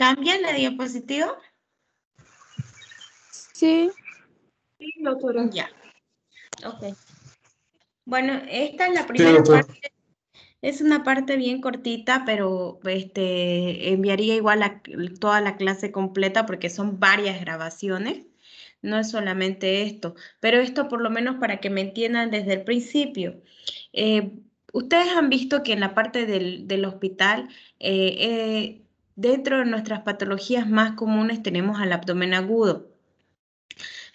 ¿Cambia la diapositiva? Sí. Sí, doctora. Ya. Ok. Bueno, esta es la primera parte. Es una parte bien cortita, pero este, enviaría igual a toda la clase completa porque son varias grabaciones. No es solamente esto, pero esto por lo menos para que me entiendan desde el principio. Eh, ustedes han visto que en la parte del, hospital eh, eh, Dentro de nuestras patologías más comunes tenemos al abdomen agudo.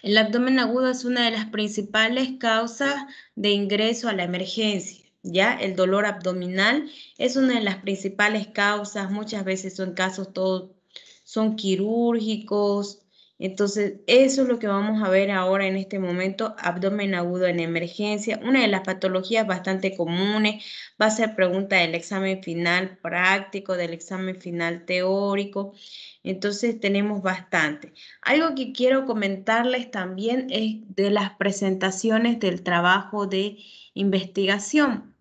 El abdomen agudo es una de las principales causas de ingreso a la emergencia. ¿Ya? El dolor abdominal es una de las principales causas, muchas veces son casos todos, son quirúrgicos, entonces, eso es lo que vamos a ver ahora en este momento, abdomen agudo en emergencia, una de las patologías bastante comunes, va a ser pregunta del examen final práctico, del examen final teórico, entonces tenemos bastante. Algo que quiero comentarles también es de las presentaciones del trabajo de investigación.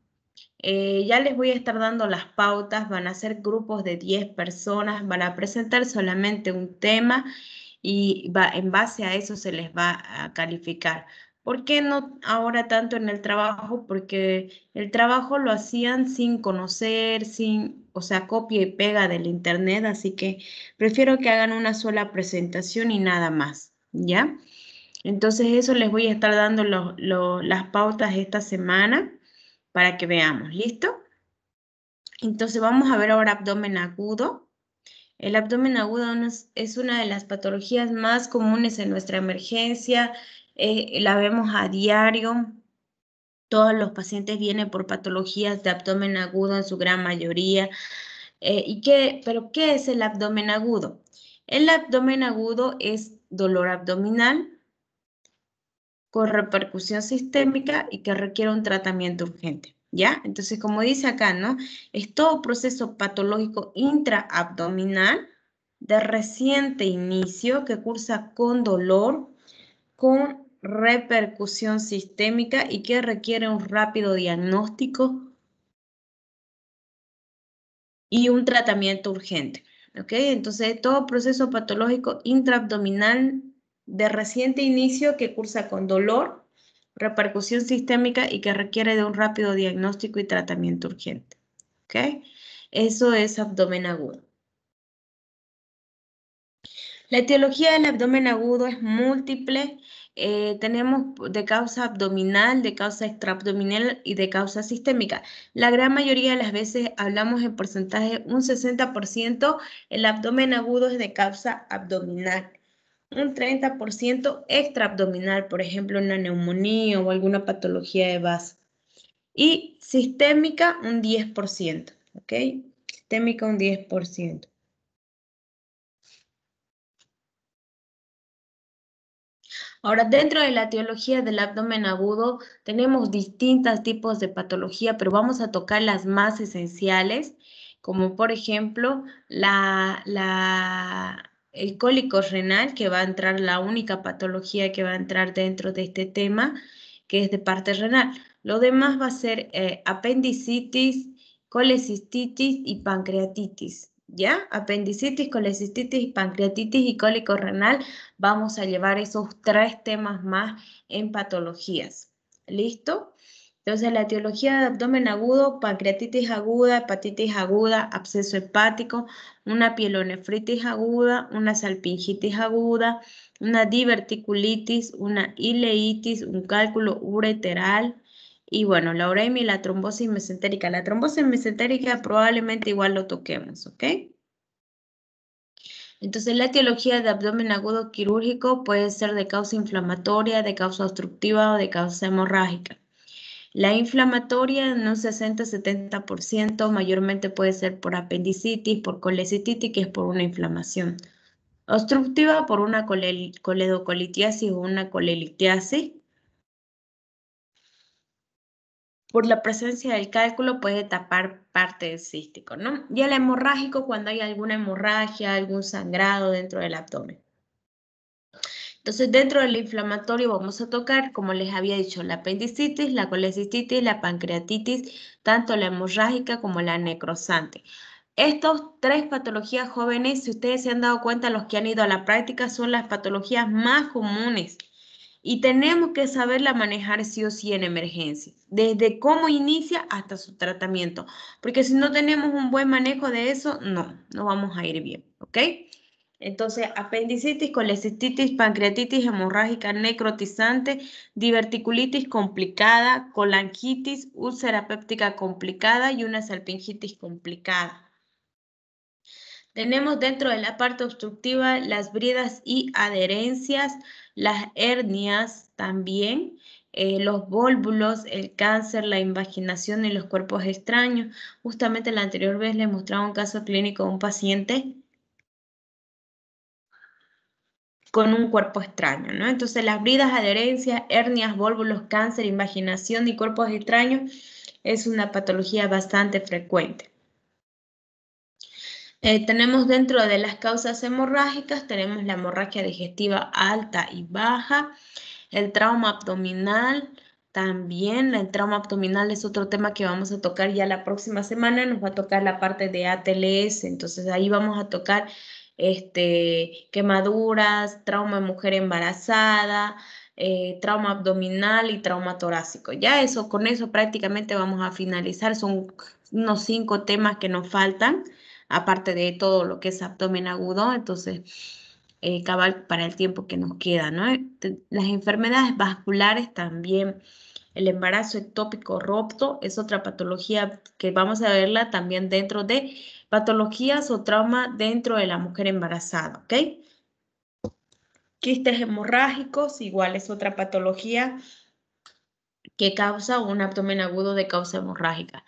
Eh, ya les voy a estar dando las pautas, van a ser grupos de 10 personas, van a presentar solamente un tema y va, en base a eso se les va a calificar. ¿Por qué no ahora tanto en el trabajo? Porque el trabajo lo hacían sin conocer, sin, o sea, copia y pega del internet, así que prefiero que hagan una sola presentación y nada más, ¿ya? Entonces eso les voy a estar dando las pautas esta semana para que veamos, ¿listo? Entonces vamos a ver ahora abdomen agudo. El abdomen agudo es una de las patologías más comunes en nuestra emergencia, eh, la vemos a diario. Todos los pacientes vienen por patologías de abdomen agudo en su gran mayoría. Eh, ¿y qué, ¿Pero qué es el abdomen agudo? El abdomen agudo es dolor abdominal con repercusión sistémica y que requiere un tratamiento urgente. ¿ya? Entonces, como dice acá, ¿no? Es todo proceso patológico intraabdominal de reciente inicio que cursa con dolor, con repercusión sistémica y que requiere un rápido diagnóstico y un tratamiento urgente. ¿ok? Entonces, todo proceso patológico intraabdominal de reciente inicio que cursa con dolor, repercusión sistémica y que requiere de un rápido diagnóstico y tratamiento urgente. ¿Ok? Eso es abdomen agudo. La etiología del abdomen agudo es múltiple. Eh, tenemos de causa abdominal, de causa extraabdominal y de causa sistémica. La gran mayoría de las veces hablamos en porcentaje, un 60%, el abdomen agudo es de causa abdominal un 30% extraabdominal, por ejemplo, una neumonía o alguna patología de base. Y sistémica, un 10%, ¿ok? Sistémica, un 10%. Ahora, dentro de la etiología del abdomen agudo, tenemos distintos tipos de patología, pero vamos a tocar las más esenciales, como por ejemplo la, la el cólico renal, que va a entrar la única patología que va a entrar dentro de este tema, que es de parte renal. Lo demás va a ser eh, apendicitis, colecistitis y pancreatitis. ¿Ya? Apendicitis, colecistitis, pancreatitis y cólico renal. Vamos a llevar esos tres temas más en patologías. ¿Listo? Entonces, la etiología de abdomen agudo, pancreatitis aguda, hepatitis aguda, absceso hepático, una pielonefritis aguda, una salpingitis aguda, una diverticulitis, una ileitis, un cálculo ureteral, y bueno, la uremia y la trombosis mesentérica. La trombosis mesentérica probablemente igual lo toquemos, ¿ok? Entonces, la etiología de abdomen agudo quirúrgico puede ser de causa inflamatoria, de causa obstructiva o de causa hemorrágica. La inflamatoria en un 60-70% mayormente puede ser por apendicitis, por colecistitis, que es por una inflamación. Obstructiva por una coledocolitiasis o una colelitiasis. Por la presencia del cálculo puede tapar parte del cístico, ¿no? Y el hemorrágico cuando hay alguna hemorragia, algún sangrado dentro del abdomen. Entonces, dentro del inflamatorio vamos a tocar, como les había dicho, la apendicitis, la colecistitis, la pancreatitis, tanto la hemorrágica como la necrosante. Estas tres patologías jóvenes, si ustedes se han dado cuenta, los que han ido a la práctica son las patologías más comunes y tenemos que saberla manejar sí o sí en emergencia, desde cómo inicia hasta su tratamiento, porque si no tenemos un buen manejo de eso, no, no vamos a ir bien, ¿ok? Entonces, apendicitis, colecistitis, pancreatitis hemorrágica necrotizante, diverticulitis complicada, colangitis, úlcera péptica complicada y una salpingitis complicada. Tenemos dentro de la parte obstructiva las bridas y adherencias, las hernias también, eh, los vólvulos, el cáncer, la invaginación y los cuerpos extraños. Justamente la anterior vez le mostraba un caso clínico de un paciente con un cuerpo extraño, ¿no? Entonces las bridas, adherencias, hernias, vólvulos, cáncer, imaginación y cuerpos extraños es una patología bastante frecuente. Eh, tenemos dentro de las causas hemorrágicas, tenemos la hemorragia digestiva alta y baja, el trauma abdominal, también el trauma abdominal es otro tema que vamos a tocar ya la próxima semana, nos va a tocar la parte de ATLS, entonces ahí vamos a tocar este, quemaduras, trauma de mujer embarazada, eh, trauma abdominal y trauma torácico. Ya eso, con eso prácticamente vamos a finalizar. Son unos cinco temas que nos faltan, aparte de todo lo que es abdomen agudo. Entonces, eh, cabal para el tiempo que nos queda, ¿no? Las enfermedades vasculares también. El embarazo ectópico roto es otra patología que vamos a verla también dentro de patologías o trauma dentro de la mujer embarazada, ¿ok? Quistes hemorrágicos, igual es otra patología que causa un abdomen agudo de causa hemorrágica.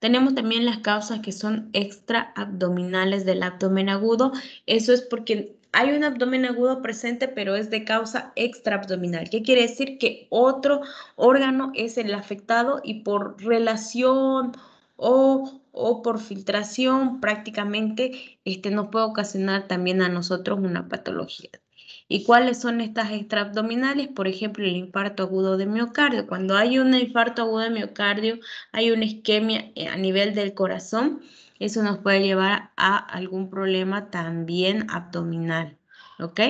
Tenemos también las causas que son extra abdominales del abdomen agudo. Eso es porque hay un abdomen agudo presente, pero es de causa extraabdominal. ¿Qué quiere decir? Que otro órgano es el afectado y por relación o o por filtración prácticamente este, nos puede ocasionar también a nosotros una patología. ¿Y cuáles son estas extraabdominales? Por ejemplo, el infarto agudo de miocardio. Cuando hay un infarto agudo de miocardio, hay una isquemia eh, a nivel del corazón. Eso nos puede llevar a algún problema también abdominal. ¿Ok?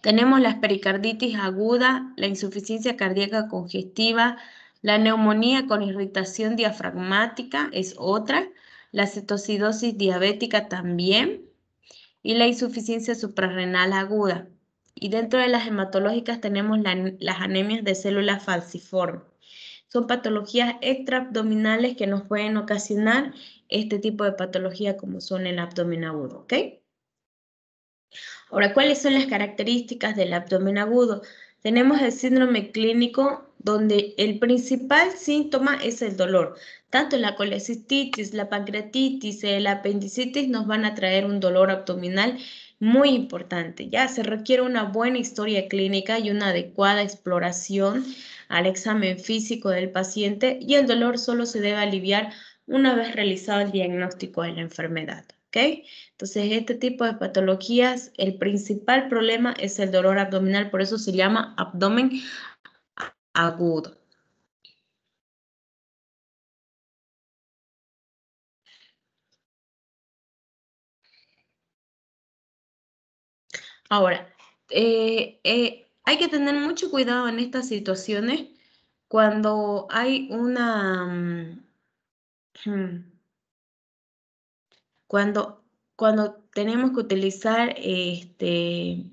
Tenemos la pericarditis aguda, la insuficiencia cardíaca congestiva, la neumonía con irritación diafragmática es otra, la cetocidosis diabética también y la insuficiencia suprarrenal aguda. Y dentro de las hematológicas tenemos las anemias de células falciformes. Son patologías extraabdominales que nos pueden ocasionar este tipo de patología como son el abdomen agudo, ¿ok? Ahora, ¿cuáles son las características del abdomen agudo? Tenemos el síndrome clínico donde el principal síntoma es el dolor. Tanto la colecistitis, la pancreatitis, el apendicitis nos van a traer un dolor abdominal muy importante. Ya se requiere una buena historia clínica y una adecuada exploración al examen físico del paciente y el dolor solo se debe aliviar una vez realizado el diagnóstico de la enfermedad. ¿ok?, entonces, este tipo de patologías, el principal problema es el dolor abdominal, por eso se llama abdomen agudo. Ahora, eh, eh, hay que tener mucho cuidado en estas situaciones cuando hay una... Mm, cuando cuando tenemos que utilizar este,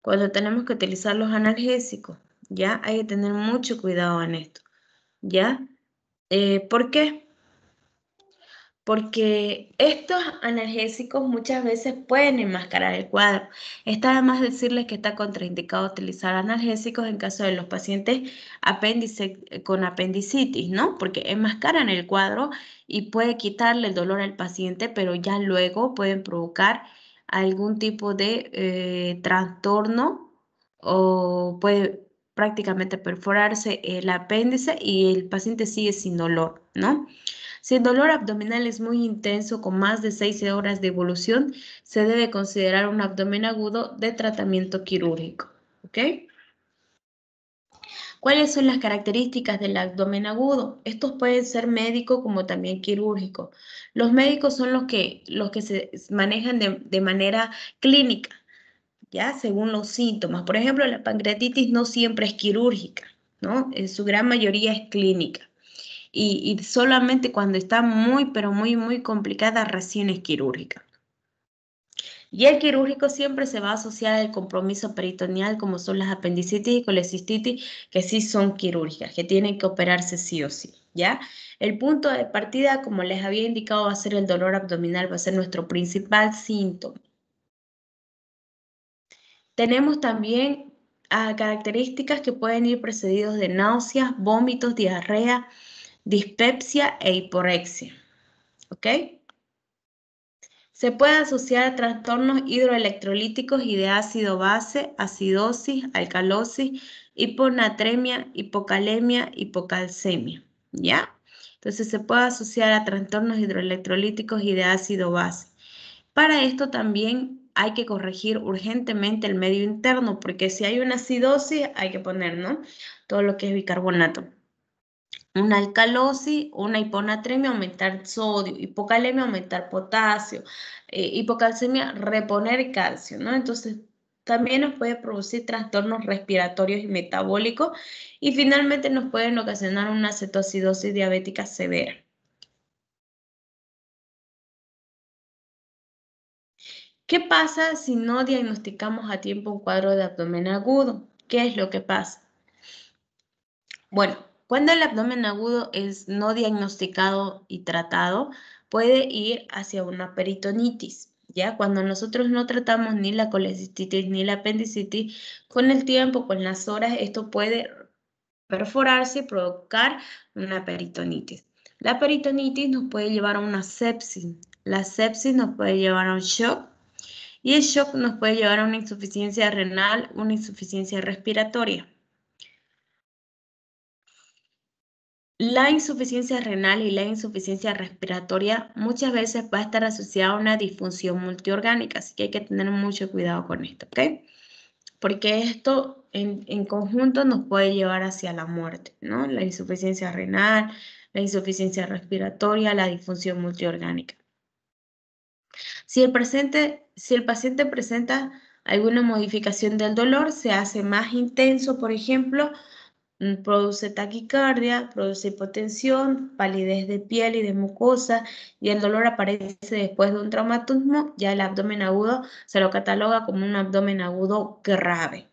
cuando tenemos que utilizar los analgésicos, ¿ya? Hay que tener mucho cuidado en esto, ¿ya? Eh, ¿Por qué? porque estos analgésicos muchas veces pueden enmascarar el cuadro. Está además decirles que está contraindicado utilizar analgésicos en caso de los pacientes apéndice, eh, con apendicitis, ¿no? Porque enmascaran el cuadro y puede quitarle el dolor al paciente, pero ya luego pueden provocar algún tipo de eh, trastorno o puede prácticamente perforarse el apéndice y el paciente sigue sin dolor, ¿no? Si el dolor abdominal es muy intenso con más de 6 horas de evolución, se debe considerar un abdomen agudo de tratamiento quirúrgico. ¿Ok? ¿Cuáles son las características del abdomen agudo? Estos pueden ser médicos como también quirúrgicos. Los médicos son los que, los que se manejan de, manera clínica, ya según los síntomas. Por ejemplo, la pancreatitis no siempre es quirúrgica, ¿no? En su gran mayoría es clínica y, solamente cuando está muy, pero muy, muy complicada recién es quirúrgica. Y el quirúrgico siempre se va a asociar al compromiso peritoneal, como son las apendicitis y colecistitis, que sí son quirúrgicas, que tienen que operarse sí o sí, ¿ya? El punto de partida, como les había indicado, va a ser el dolor abdominal, va a ser nuestro principal síntoma. Tenemos también ah, características que pueden ir precedidos de náuseas, vómitos, diarrea, dispepsia e hiporexia. ¿Ok? Se puede asociar a trastornos hidroelectrolíticos y de ácido-base, acidosis, alcalosis, hiponatremia, hipocalemia, hipocalcemia. ¿Ya? Entonces se puede asociar a trastornos hidroelectrolíticos y de ácido-base. Para esto también hay que corregir urgentemente el medio interno, porque si hay una acidosis hay que poner, ¿no? Todo lo que es bicarbonato una alcalosis, una hiponatremia, aumentar sodio, hipocalemia, aumentar potasio, eh, hipocalcemia, reponer calcio, ¿no? Entonces, también nos puede producir trastornos respiratorios y metabólicos y finalmente nos pueden ocasionar una cetoacidosis diabética severa. ¿Qué pasa si no diagnosticamos a tiempo un cuadro de abdomen agudo? ¿Qué es lo que pasa? Bueno, cuando el abdomen agudo es no diagnosticado y tratado, puede ir hacia una peritonitis. Ya cuando nosotros no tratamos ni la colecistitis ni la apendicitis, con el tiempo, con las horas, esto puede perforarse y provocar una peritonitis. La peritonitis nos puede llevar a una sepsis. La sepsis nos puede llevar a un shock y el shock nos puede llevar a una insuficiencia renal, una insuficiencia respiratoria. La insuficiencia renal y la insuficiencia respiratoria muchas veces va a estar asociada a una disfunción multiorgánica, así que hay que tener mucho cuidado con esto, ¿ok? Porque esto en, conjunto nos puede llevar hacia la muerte, ¿no? La insuficiencia renal, la insuficiencia respiratoria, la disfunción multiorgánica. Si el, presente, si el paciente presenta alguna modificación del dolor, se hace más intenso, por ejemplo, Mm, produce taquicardia, produce hipotensión, palidez de piel y de mucosa y el dolor aparece después de un traumatismo. Ya el abdomen agudo se lo cataloga como un abdomen agudo grave.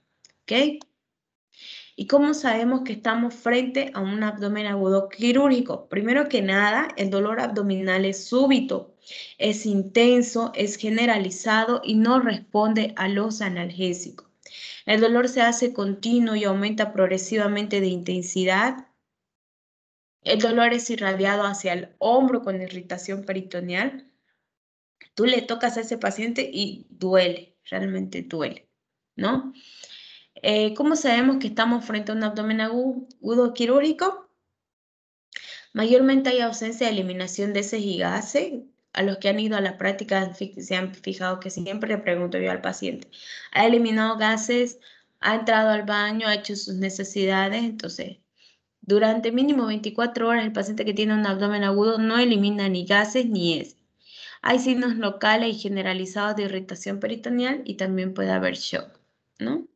¿Y cómo sabemos que estamos frente a un abdomen agudo quirúrgico? Primero que nada, el dolor abdominal es súbito, es intenso, es generalizado y no responde a los analgésicos. El dolor se hace continuo y aumenta progresivamente de intensidad. El dolor es irradiado hacia el hombro con irritación peritoneal. Tú le tocas a ese paciente y duele, realmente duele, ¿no? Eh, ¿Cómo sabemos que estamos frente a un abdomen agudo quirúrgico? Mayormente hay ausencia de eliminación de heces y gases, a los que han ido a la práctica se han fijado que siempre le pregunto yo al paciente, ¿ha eliminado gases? ¿Ha entrado al baño? ¿Ha hecho sus necesidades? Entonces, durante mínimo 24 horas el paciente que tiene un abdomen agudo no elimina ni gases ni es. Hay signos locales y generalizados de irritación peritoneal y también puede haber shock, ¿no?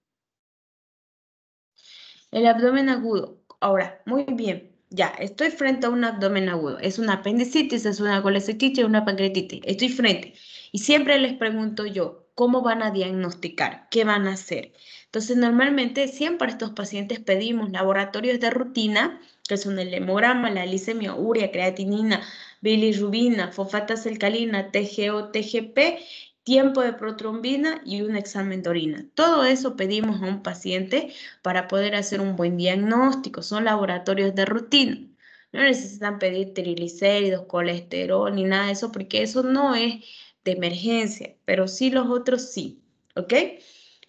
El abdomen agudo. Ahora, muy bien, ya, estoy frente a un abdomen agudo, es una apendicitis, es una es una pancreatitis, estoy frente. Y siempre les pregunto yo, ¿cómo van a diagnosticar? ¿Qué van a hacer? Entonces, normalmente siempre a estos pacientes pedimos laboratorios de rutina, que son el hemograma, la licemia urea, creatinina, bilirrubina, fosfatasa alcalina, TGO, TGP tiempo de protrombina y un examen de orina. Todo eso pedimos a un paciente para poder hacer un buen diagnóstico. Son laboratorios de rutina. No necesitan pedir triglicéridos, colesterol ni nada de eso porque eso no es de emergencia, pero sí los otros sí, ¿ok?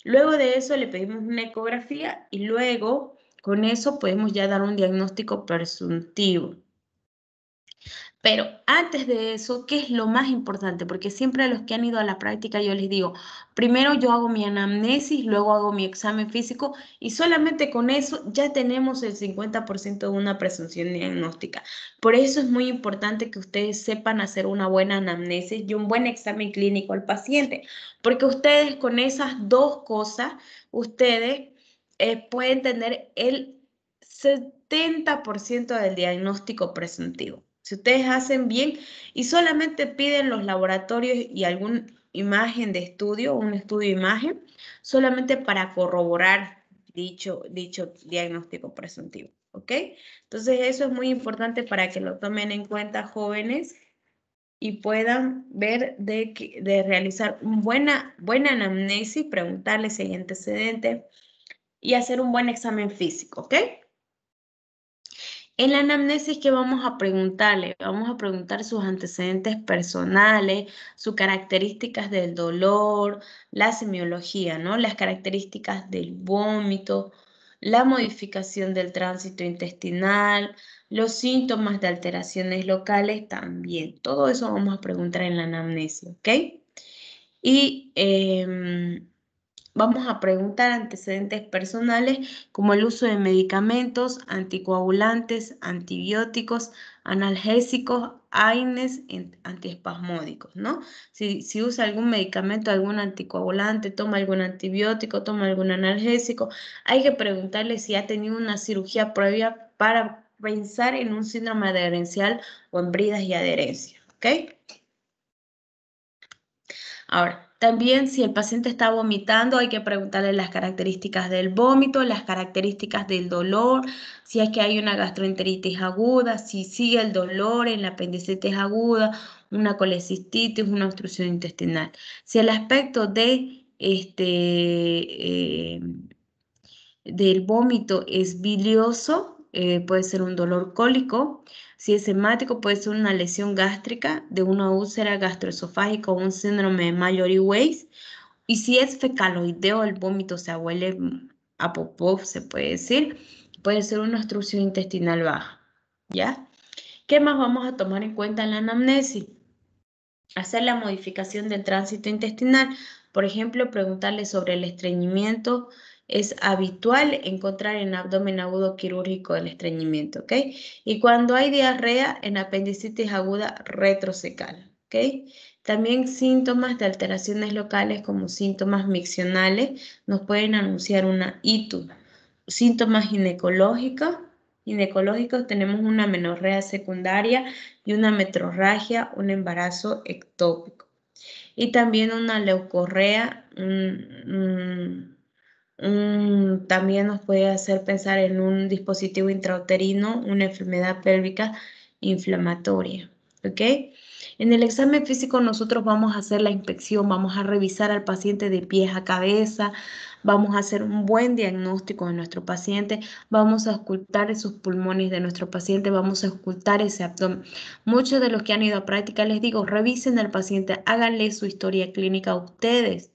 Luego de eso le pedimos una ecografía y luego con eso podemos ya dar un diagnóstico presuntivo. Pero antes de eso, ¿qué es lo más importante? Porque siempre a los que han ido a la práctica yo les digo, primero yo hago mi anamnesis, luego hago mi examen físico y solamente con eso ya tenemos el 50% de una presunción diagnóstica. Por eso es muy importante que ustedes sepan hacer una buena anamnesis y un buen examen clínico al paciente, porque ustedes con esas dos cosas, ustedes eh, pueden tener el 70% del diagnóstico presuntivo. Si ustedes hacen bien y solamente piden los laboratorios y alguna imagen de estudio, un estudio imagen, solamente para corroborar dicho, dicho diagnóstico presuntivo. ¿Ok? Entonces eso es muy importante para que lo tomen en cuenta jóvenes y puedan ver de, de realizar una buena, buena anamnesis, preguntarles si hay antecedentes y hacer un buen examen físico, ¿ok? En la anamnesis ¿qué vamos a preguntarle, vamos a preguntar sus antecedentes personales, sus características del dolor, la semiología, ¿no? Las características del vómito, la modificación del tránsito intestinal, los síntomas de alteraciones locales también. Todo eso vamos a preguntar en la anamnesis, ¿ok? Y em, Vamos a preguntar antecedentes personales como el uso de medicamentos, anticoagulantes, antibióticos, analgésicos, AINES, antiespasmódicos, ¿no? Si, usa algún medicamento, algún anticoagulante, toma algún antibiótico, toma algún analgésico, hay que preguntarle si ha tenido una cirugía previa para pensar en un síndrome adherencial o en bridas y adherencia, ¿ok? Ahora, también si el paciente está vomitando, hay que preguntarle las características del vómito, las características del dolor, si es que hay una gastroenteritis aguda, si sigue el dolor en la apendicitis aguda, una colecistitis, una obstrucción intestinal. Si el aspecto de este, eh, del vómito es bilioso, eh, puede ser un dolor cólico, si es hemático puede ser una lesión gástrica de una úlcera gastroesofágica o un síndrome de Mallory Weiss, y si es fecaloideo, el vómito se huele mm, a popó, se puede decir, puede ser una obstrucción intestinal baja, ¿ya? ¿Qué más vamos a tomar en cuenta en la anamnesis? Hacer la modificación del tránsito intestinal, por ejemplo, preguntarle sobre el estreñimiento, es habitual encontrar en abdomen agudo quirúrgico el estreñimiento, ¿ok? Y cuando hay diarrea, en apendicitis aguda retrocecal. ¿ok? También síntomas de alteraciones locales como síntomas miccionales nos pueden anunciar una ITU. Síntomas ginecológicos, ginecológicos tenemos una menorrea secundaria y una metrorragia, un embarazo ectópico. Y también una leucorrea, Mm, también nos puede hacer pensar en un dispositivo intrauterino, una enfermedad pélvica inflamatoria. ¿ok? En el examen físico nosotros vamos a hacer la inspección, vamos a revisar al paciente de pies a cabeza, vamos a hacer un buen diagnóstico de nuestro paciente, vamos a ocultar esos pulmones de nuestro paciente, vamos a ocultar ese abdomen. Muchos de los que han ido a práctica les digo, revisen al paciente, háganle su historia clínica a ustedes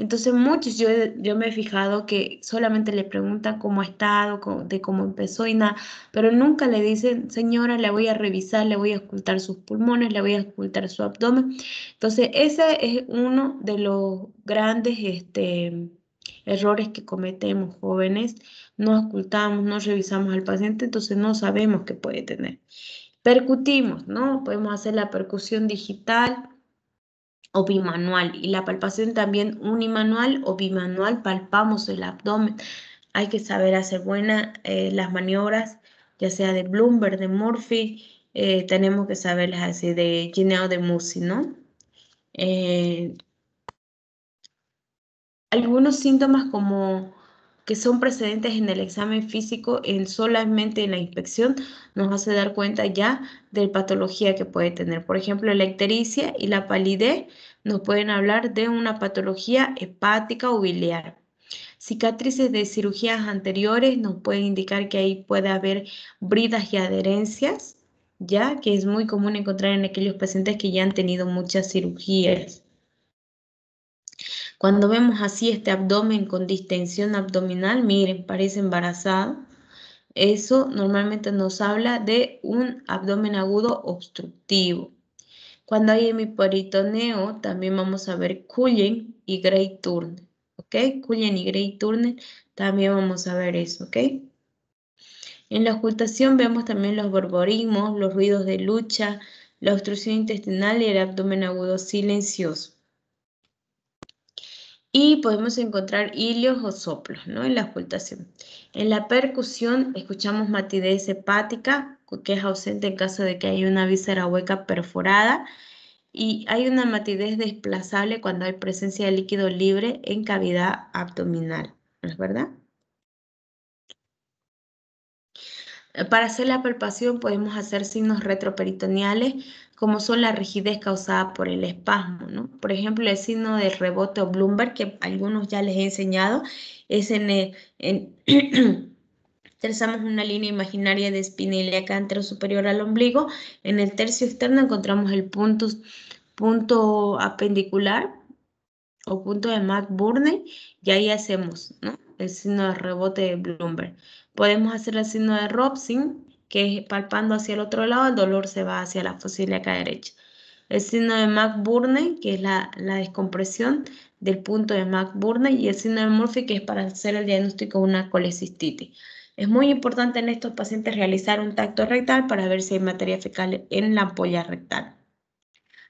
entonces muchos, yo, yo me he fijado que solamente le preguntan cómo ha estado, de cómo empezó y nada, pero nunca le dicen, señora, le voy a revisar, le voy a ocultar sus pulmones, le voy a ocultar su abdomen. Entonces ese es uno de los grandes este, errores que cometemos jóvenes, no ocultamos, no revisamos al paciente, entonces no sabemos qué puede tener. Percutimos, ¿no? Podemos hacer la percusión digital o bimanual. Y la palpación también unimanual o bimanual, palpamos el abdomen. Hay que saber hacer buenas eh, las maniobras, ya sea de Bloomberg, de Murphy, eh, tenemos que saberlas así, de Gineo de Musi, ¿no? Eh, algunos síntomas como que son precedentes en el examen físico, en solamente en la inspección, nos hace dar cuenta ya de la patología que puede tener. Por ejemplo, la ictericia y la palidez nos pueden hablar de una patología hepática o biliar. Cicatrices de cirugías anteriores nos pueden indicar que ahí puede haber bridas y adherencias, ya que es muy común encontrar en aquellos pacientes que ya han tenido muchas cirugías. Cuando vemos así este abdomen con distensión abdominal, miren, parece embarazado. Eso normalmente nos habla de un abdomen agudo obstructivo. Cuando hay hemiparitoneo, también vamos a ver Cullen y Grey Turner. ¿Ok? Cullen y Grey Turner, también vamos a ver eso. ¿Ok? En la ocultación vemos también los borborismos, los ruidos de lucha, la obstrucción intestinal y el abdomen agudo silencioso y podemos encontrar hilios o soplos ¿no? en la ocultación. En la percusión escuchamos matidez hepática, que es ausente en caso de que haya una víscera hueca perforada, y hay una matidez desplazable cuando hay presencia de líquido libre en cavidad abdominal, es verdad? Eh, para hacer la palpación podemos hacer signos retroperitoneales como son la rigidez causada por el espasmo, ¿no? Por ejemplo, el signo del rebote o Bloomberg, que algunos ya les he enseñado, es en, trazamos una línea imaginaria de espina ilíaca superior al ombligo. En el tercio externo encontramos el punto, punto apendicular o punto de McBurney y ahí hacemos, ¿no? el signo de rebote de Bloomberg. Podemos hacer el signo de Robson, que es palpando hacia el otro lado, el dolor se va hacia la fosílica acá derecha. El signo de McBurney, que es la, descompresión del punto de McBurney, y el signo de Murphy, que es para hacer el diagnóstico de una colecistitis. Es muy importante en estos pacientes realizar un tacto rectal para ver si hay materia fecal en la ampolla rectal.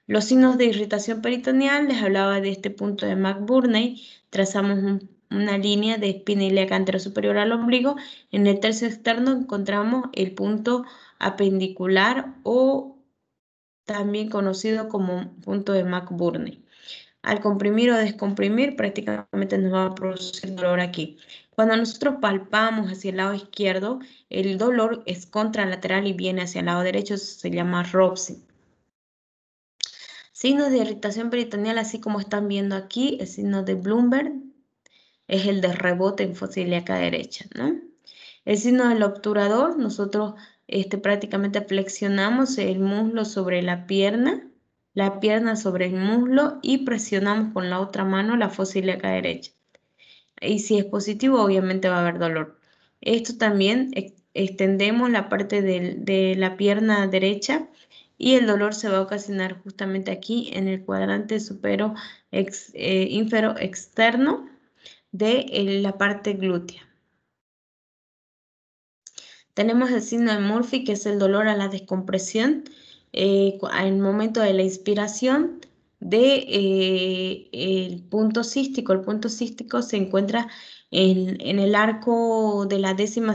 Los signos de irritación peritoneal, les hablaba de este punto de McBurney, trazamos un una línea de ilíaca anterior superior al ombligo. En el tercio externo encontramos el punto apendicular o también conocido como punto de McBurney. Al comprimir o descomprimir prácticamente nos va a producir dolor aquí. Cuando nosotros palpamos hacia el lado izquierdo, el dolor es contralateral y viene hacia el lado derecho, se llama ROPSI. Signos de irritación peritoneal, así como están viendo aquí, el signo de Bloomberg, es el de rebote en fosiliaca derecha, ¿no? El signo del obturador, nosotros este, prácticamente flexionamos el muslo sobre la pierna, la pierna sobre el muslo y presionamos con la otra mano la fosiliaca derecha. Y si es positivo, obviamente va a haber dolor. Esto también extendemos la parte de, la pierna derecha y el dolor se va a ocasionar justamente aquí en el cuadrante supero infero eh, externo de eh, la parte glútea. Tenemos el signo de Murphy, que es el dolor a la descompresión eh, al momento de la inspiración de eh, el punto cístico. El punto cístico se encuentra en, el arco de la décima,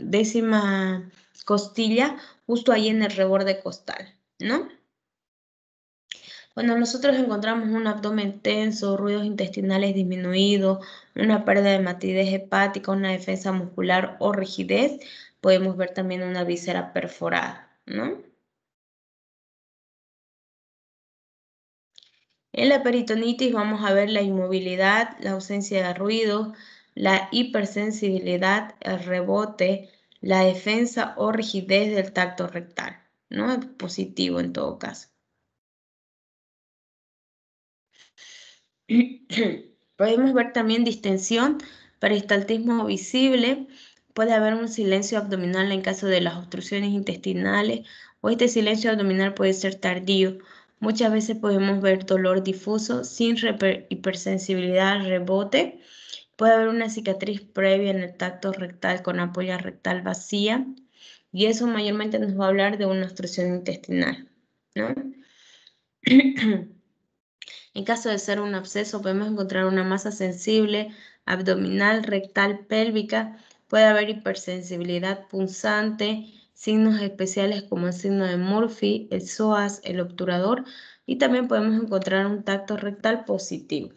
décima costilla, justo ahí en el reborde costal, ¿no? Cuando nosotros encontramos un abdomen tenso, ruidos intestinales disminuidos, una pérdida de matidez hepática, una defensa muscular o rigidez, podemos ver también una víscera perforada, En la peritonitis vamos a ver la inmovilidad, la ausencia de ruidos, la hipersensibilidad, el rebote, la defensa o rigidez del tacto rectal, ¿no? Positivo en todo caso. Podemos ver también distensión, peristaltismo visible, puede haber un silencio abdominal en caso de las obstrucciones intestinales o este silencio abdominal puede ser tardío. Muchas veces podemos ver dolor difuso sin hipersensibilidad rebote. Puede haber una cicatriz previa en el tacto rectal con apoya rectal vacía y eso mayormente nos va a hablar de una obstrucción intestinal. ¿no? En caso de ser un absceso, podemos encontrar una masa sensible abdominal, rectal, pélvica. Puede haber hipersensibilidad punzante, signos especiales como el signo de Murphy, el psoas, el obturador y también podemos encontrar un tacto rectal positivo.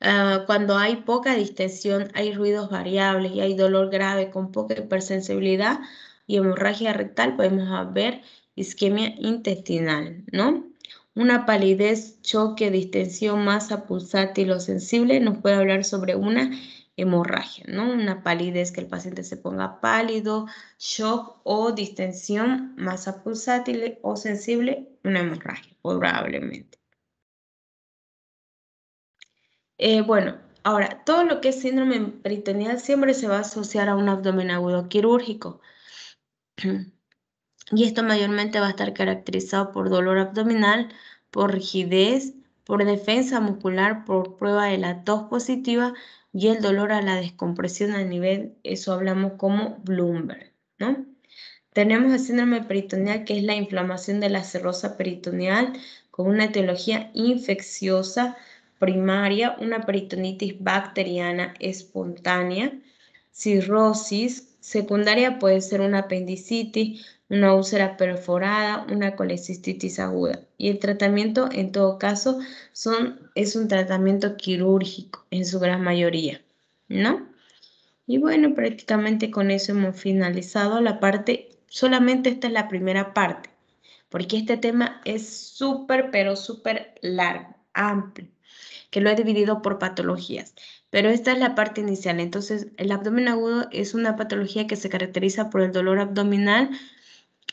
Ah, cuando hay poca distensión, hay ruidos variables y hay dolor grave con poca hipersensibilidad y hemorragia rectal, podemos haber isquemia intestinal, ¿no? Una palidez, choque, distensión, masa pulsátil o sensible nos puede hablar sobre una hemorragia, ¿no? Una palidez que el paciente se ponga pálido, shock o distensión, masa pulsátil o sensible, una hemorragia, probablemente. Eh, bueno, ahora, todo lo que es síndrome peritoneal siempre se va a asociar a un abdomen agudo quirúrgico. y esto mayormente va a estar caracterizado por dolor abdominal, por rigidez, por defensa muscular, por prueba de la tos positiva y el dolor a la descompresión a nivel, eso hablamos como Bloomberg, ¿no? Tenemos el síndrome peritoneal, que es la inflamación de la cerrosa peritoneal con una etiología infecciosa primaria, una peritonitis bacteriana espontánea, cirrosis secundaria puede ser una apendicitis, una úlcera perforada, una colecistitis aguda. Y el tratamiento, en todo caso, son, es un tratamiento quirúrgico en su gran mayoría, ¿no? Y bueno, prácticamente con eso hemos finalizado la parte, solamente esta es la primera parte, porque este tema es súper, pero súper largo, amplio, que lo he dividido por patologías. Pero esta es la parte inicial. Entonces, el abdomen agudo es una patología que se caracteriza por el dolor abdominal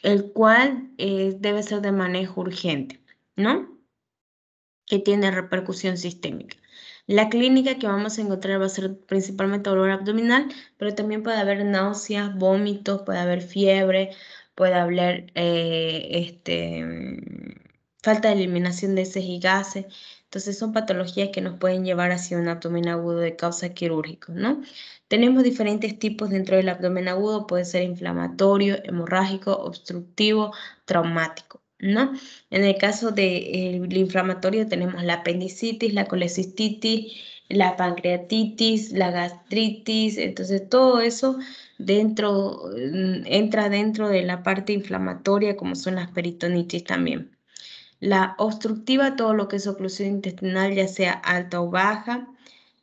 el cual eh, debe ser de manejo urgente, ¿no? Que tiene repercusión sistémica. La clínica que vamos a encontrar va a ser principalmente dolor abdominal, pero también puede haber náuseas, vómitos, puede haber fiebre, puede haber eh, este, mm, falta de eliminación de heces y gases, entonces son patologías que nos pueden llevar hacia un abdomen agudo de causa quirúrgico, ¿no? Tenemos diferentes tipos dentro del abdomen agudo, puede ser inflamatorio, hemorrágico, obstructivo, traumático. ¿No? En el caso del eh, inflamatorio tenemos la apendicitis, la colecistitis, la pancreatitis, la gastritis, entonces todo eso dentro, mm, entra dentro de la parte inflamatoria como son las peritonitis también. La obstructiva, todo lo que es oclusión intestinal, ya sea alta o baja.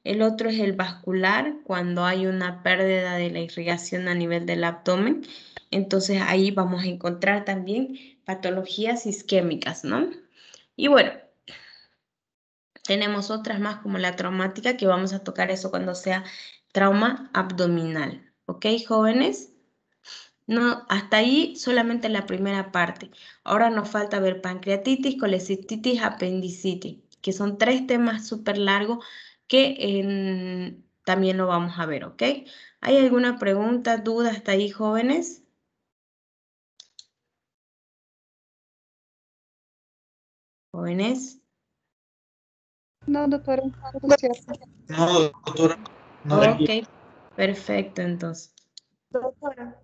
El otro es el vascular, cuando hay una pérdida de la irrigación a nivel del abdomen. Entonces ahí vamos a encontrar también patologías isquémicas, ¿no? Y bueno, tenemos otras más como la traumática, que vamos a tocar eso cuando sea trauma abdominal. ¿Ok, jóvenes? No, hasta ahí solamente la primera parte. Ahora nos falta ver pancreatitis, colecistitis, apendicitis, que son tres temas súper largos que em, también lo vamos a ver, ¿ok? ¿Hay alguna pregunta, duda hasta ahí, jóvenes? ¿Jóvenes? No, doctora. No, doctora. No, ok, perfecto entonces. Doctora.